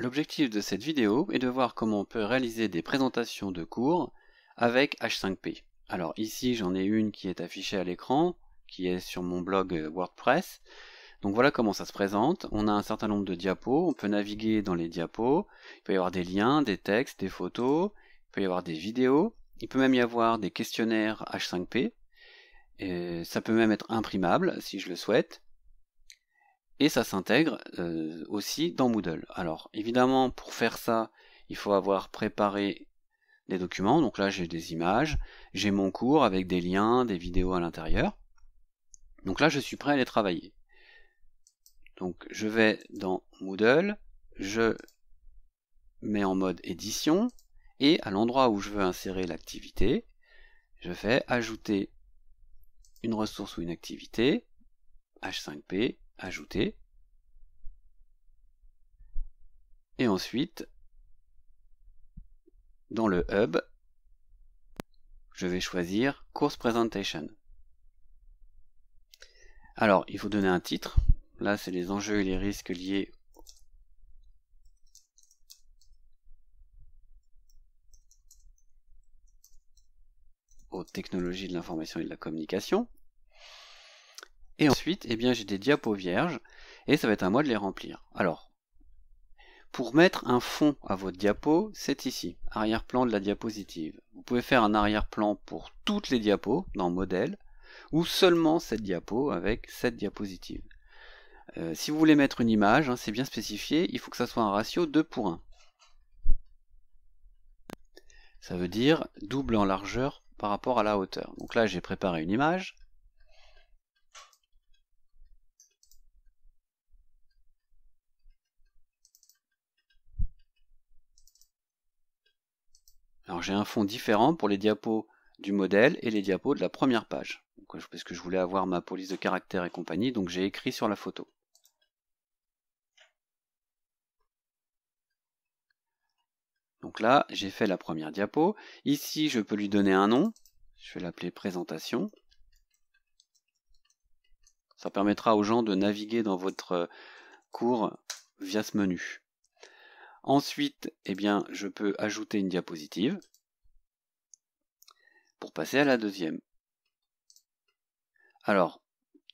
L'objectif de cette vidéo est de voir comment on peut réaliser des présentations de cours avec H5P. Alors ici j'en ai une qui est affichée à l'écran, qui est sur mon blog euh, WordPress. Donc voilà comment ça se présente. On a un certain nombre de diapos, on peut naviguer dans les diapos, il peut y avoir des liens, des textes, des photos, il peut y avoir des vidéos, il peut même y avoir des questionnaires H5P, et ça peut même être imprimable si je le souhaite et ça s'intègre euh, aussi dans Moodle. Alors évidemment pour faire ça il faut avoir préparé des documents, donc là j'ai des images, j'ai mon cours avec des liens, des vidéos à l'intérieur. Donc là je suis prêt à les travailler. Donc je vais dans Moodle, je mets en mode édition et à l'endroit où je veux insérer l'activité, je fais ajouter une ressource ou une activité, H5P, ajouter. Et ensuite, dans le hub, je vais choisir Course Presentation. Alors, il faut donner un titre. Là, c'est les enjeux et les risques liés aux technologies de l'information et de la communication. Et ensuite, eh bien, j'ai des diapos vierges et ça va être à moi de les remplir. Alors, pour mettre un fond à votre diapo, c'est ici, arrière-plan de la diapositive. Vous pouvez faire un arrière-plan pour toutes les diapos dans modèle, ou seulement cette diapo avec cette diapositive. Euh, si vous voulez mettre une image, hein, c'est bien spécifié, il faut que ça soit un ratio 2 pour 1. Ça veut dire double en largeur par rapport à la hauteur. Donc là j'ai préparé une image, Alors j'ai un fond différent pour les diapos du modèle et les diapos de la première page, euh, parce que je voulais avoir ma police de caractère et compagnie, donc j'ai écrit sur la photo. Donc là, j'ai fait la première diapo. Ici, je peux lui donner un nom. Je vais l'appeler présentation. Ça permettra aux gens de naviguer dans votre cours via ce menu. Ensuite, eh bien, je peux ajouter une diapositive pour passer à la deuxième. Alors,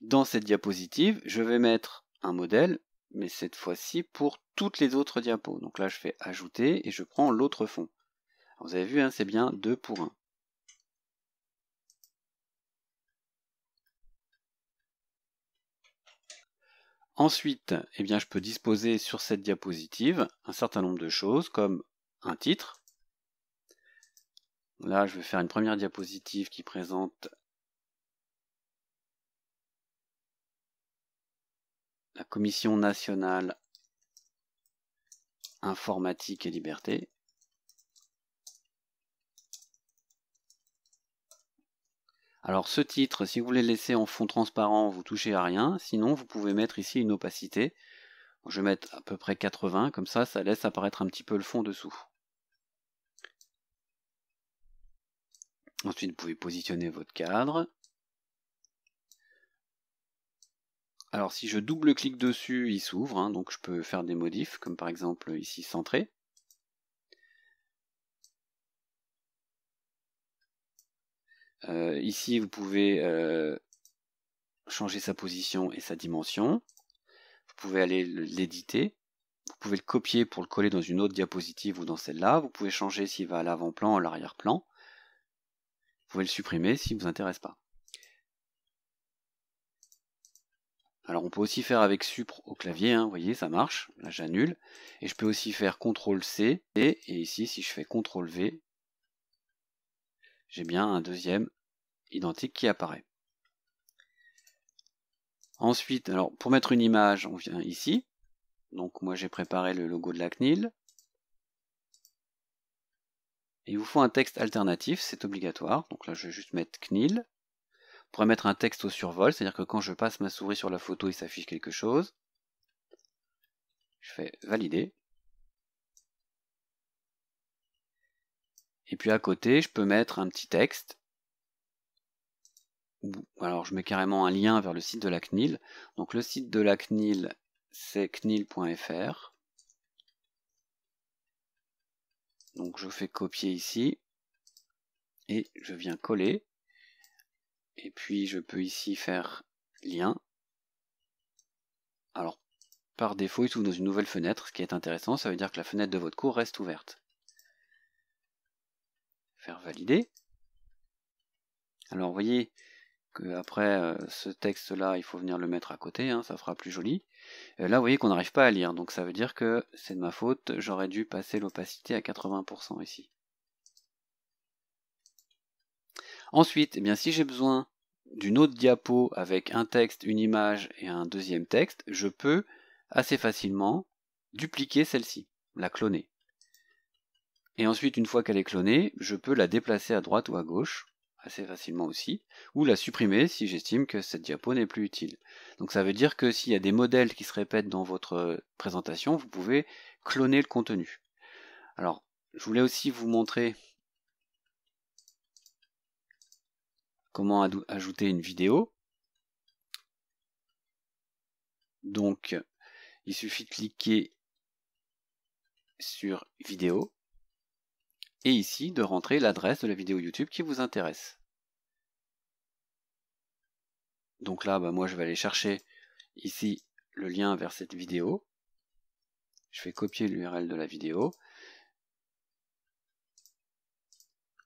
dans cette diapositive, je vais mettre un modèle, mais cette fois-ci pour toutes les autres diapos. Donc là, je fais ajouter et je prends l'autre fond. vous avez vu, hein, c'est bien 2 pour 1. Ensuite, eh bien, je peux disposer sur cette diapositive un certain nombre de choses comme un titre. Là, je vais faire une première diapositive qui présente la Commission nationale informatique et liberté. Alors ce titre, si vous voulez le laisser en fond transparent, vous touchez à rien, sinon vous pouvez mettre ici une opacité. Je vais mettre à peu près 80, comme ça, ça laisse apparaître un petit peu le fond dessous. Ensuite, vous pouvez positionner votre cadre. Alors si je double-clique dessus, il s'ouvre, hein, donc je peux faire des modifs, comme par exemple ici centrer. Euh, ici, vous pouvez euh, changer sa position et sa dimension. Vous pouvez aller l'éditer. Vous pouvez le copier pour le coller dans une autre diapositive ou dans celle-là. Vous pouvez changer s'il va à l'avant-plan, ou à l'arrière-plan. Vous pouvez le supprimer s'il ne vous intéresse pas. Alors on peut aussi faire avec Supre au clavier, hein. vous voyez, ça marche, là j'annule. Et je peux aussi faire CTRL-C, et ici si je fais CTRL-V, j'ai bien un deuxième identique qui apparaît. Ensuite, alors pour mettre une image, on vient ici. Donc moi j'ai préparé le logo de la CNIL. il vous faut un texte alternatif, c'est obligatoire. Donc là je vais juste mettre CNIL. On pourrait mettre un texte au survol, c'est-à-dire que quand je passe ma souris sur la photo, il s'affiche quelque chose. Je fais valider. Et puis à côté, je peux mettre un petit texte alors je mets carrément un lien vers le site de la CNIL. Donc le site de la CNIL, c'est cnil.fr. Donc je fais copier ici et je viens coller. Et puis je peux ici faire lien. Alors par défaut, il s'ouvre dans une nouvelle fenêtre, ce qui est intéressant, ça veut dire que la fenêtre de votre cours reste ouverte. Faire valider. Alors vous voyez, après euh, ce texte-là, il faut venir le mettre à côté, hein, ça fera plus joli. Euh, là, vous voyez qu'on n'arrive pas à lire, donc ça veut dire que c'est de ma faute, j'aurais dû passer l'opacité à 80% ici. Ensuite, eh bien, si j'ai besoin d'une autre diapo avec un texte, une image et un deuxième texte, je peux assez facilement dupliquer celle-ci, la cloner. Et ensuite, une fois qu'elle est clonée, je peux la déplacer à droite ou à gauche assez facilement aussi, ou la supprimer si j'estime que cette diapo n'est plus utile. Donc ça veut dire que s'il y a des modèles qui se répètent dans votre euh, présentation, vous pouvez cloner le contenu. Alors, je voulais aussi vous montrer comment ajouter une vidéo. Donc, il suffit de cliquer sur vidéo et ici de rentrer l'adresse de la vidéo YouTube qui vous intéresse. Donc là, bah, moi je vais aller chercher ici le lien vers cette vidéo. Je vais copier l'URL de la vidéo.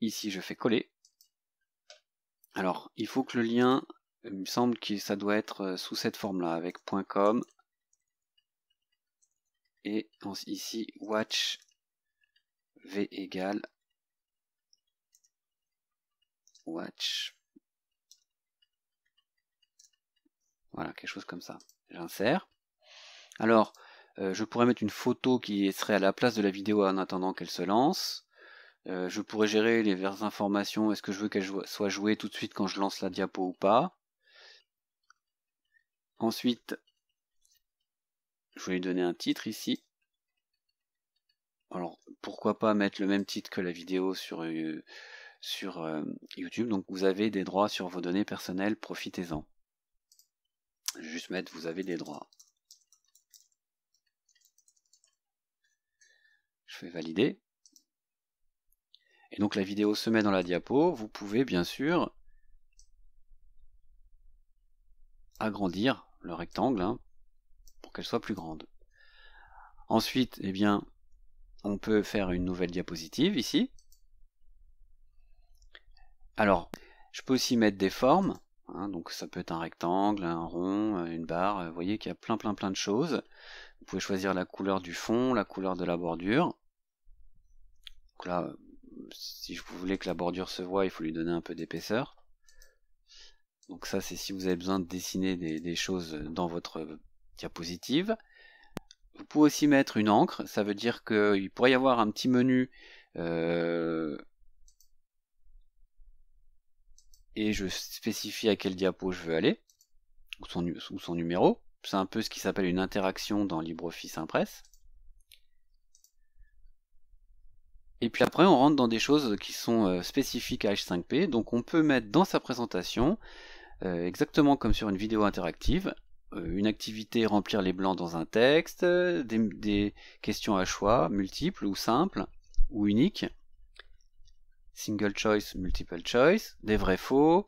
Ici, je fais coller. Alors, il faut que le lien, il me semble que ça doit être euh, sous cette forme-là, avec .com. Et ici, watch v égale watch. Voilà, quelque chose comme ça. J'insère. Alors, euh, je pourrais mettre une photo qui serait à la place de la vidéo en attendant qu'elle se lance. Euh, je pourrais gérer les informations. Est-ce que je veux qu'elle soit jouée tout de suite quand je lance la diapo ou pas Ensuite, je vais lui donner un titre ici alors pourquoi pas mettre le même titre que la vidéo sur, euh, sur euh, YouTube. Donc vous avez des droits sur vos données personnelles, profitez-en. Juste mettre vous avez des droits. Je fais valider. Et donc la vidéo se met dans la diapo. Vous pouvez bien sûr agrandir le rectangle hein, pour qu'elle soit plus grande. Ensuite, eh bien, on peut faire une nouvelle diapositive ici. Alors, je peux aussi mettre des formes, hein, donc ça peut être un rectangle, un rond, euh, une barre, euh, vous voyez qu'il y a plein plein plein de choses. Vous pouvez choisir la couleur du fond, la couleur de la bordure. Donc là, si vous voulez que la bordure se voit, il faut lui donner un peu d'épaisseur. Donc ça, c'est si vous avez besoin de dessiner des choses dans votre diapositive. Vous pouvez aussi mettre une encre, ça veut dire qu'il pourrait y avoir un petit menu euh, et je spécifie à quel diapo je veux aller, ou son, numéro. C'est un peu ce qui s'appelle une interaction dans LibreOffice Impress. Et puis après, on rentre dans des choses qui sont euh, spécifiques à H5P. Donc on peut mettre dans sa présentation, euh, exactement comme sur une vidéo interactive, euh, une activité remplir les blancs dans un texte, euh, des, questions à choix multiples ou simples ou uniques, single choice, multiple choice, des vrais faux,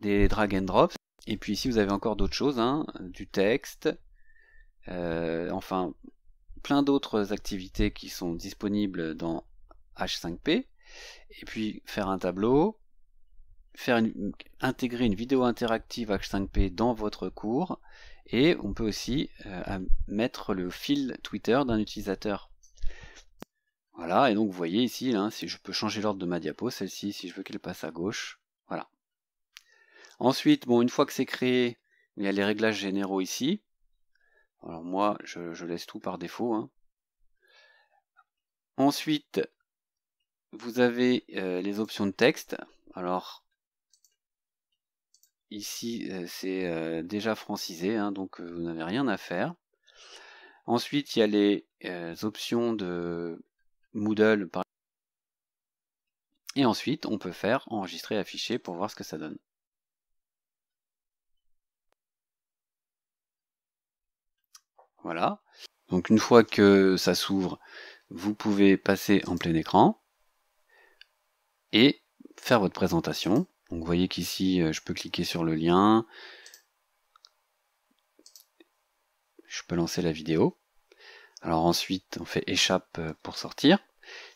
des drag and drops. Et puis ici vous avez encore d'autres choses, hein, du texte, euh, enfin plein d'autres activités qui sont disponibles dans H5P. Et puis faire un tableau, faire intégrer une vidéo interactive H5P dans votre cours et on peut aussi euh, mettre le fil Twitter d'un utilisateur. Voilà, et donc vous voyez ici, hein, si je peux changer l'ordre de ma diapo, celle-ci, si je veux qu'elle passe à gauche, voilà. Ensuite, bon, une fois que c'est créé, il y a les réglages généraux ici. Alors moi, je, laisse tout par défaut. Hein. Ensuite, vous avez euh, les options de texte. Alors, Ici, euh, c'est euh, déjà francisé, hein, donc euh, vous n'avez rien à faire. Ensuite, il y a les options de Moodle. Par... Et ensuite, on peut faire enregistrer, afficher pour voir ce que ça donne. Voilà. Donc une fois que ça s'ouvre, vous pouvez passer en plein écran et faire votre présentation. Donc vous voyez qu'ici, euh, je peux cliquer sur le lien. Je peux lancer la vidéo. Alors ensuite, on fait échappe euh, pour sortir.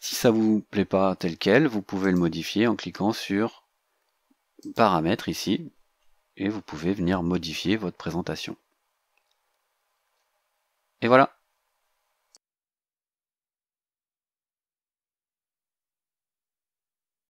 Si ça vous plaît pas tel quel, vous pouvez le modifier en cliquant sur paramètres ici. Et vous pouvez venir modifier votre présentation. Et voilà